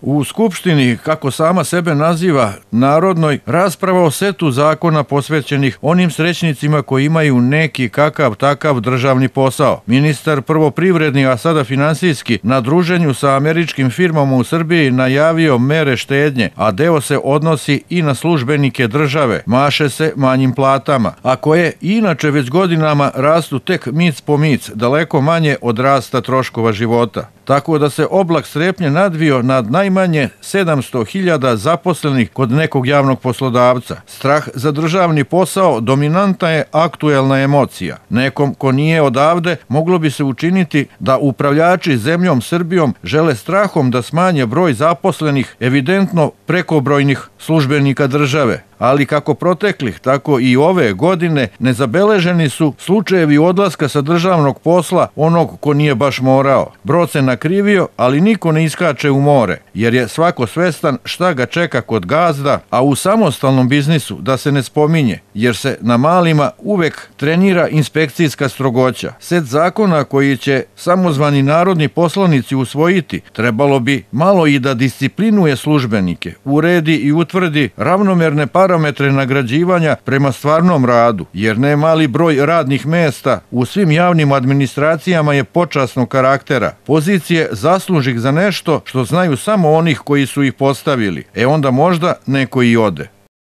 U Skupštini, kako sama sebe naziva, narodnoj, rasprava o setu zakona posvećenih onim srećnicima koji imaju neki kakav takav državni posao. Ministar prvo privredni, a sada finansijski, na druženju sa američkim firmama u Srbiji najavio mere štednje, a deo se odnosi i na službenike države, maše se manjim platama, a koje inače već godinama rastu tek mic po mic, daleko manje od rasta troškova života tako da se oblak strepnje nadvio nad najmanje 700.000 zaposlenih kod nekog javnog poslodavca. Strah za državni posao dominanta je aktuelna emocija. Nekom ko nije odavde moglo bi se učiniti da upravljači zemljom Srbijom žele strahom da smanje broj zaposlenih evidentno prekobrojnih službenika države ali kako proteklih, tako i ove godine nezabeleženi su slučajevi odlaska sa državnog posla onog ko nije baš morao. Brod se nakrivio, ali niko ne iskače u more, jer je svako svestan šta ga čeka kod gazda, a u samostalnom biznisu da se ne spominje, jer se na malima uvek trenira inspekcijska strogoća. Set zakona koji će samozvani narodni poslanici usvojiti, trebalo bi malo i da disciplinuje službenike, uredi i utvrdi ravnomerne par parametre nagrađivanja prema stvarnom radu, jer ne mali broj radnih mesta u svim javnim administracijama je počasnog karaktera. Pozicije zaslužih za nešto što znaju samo onih koji su ih postavili, e onda možda neko i ode.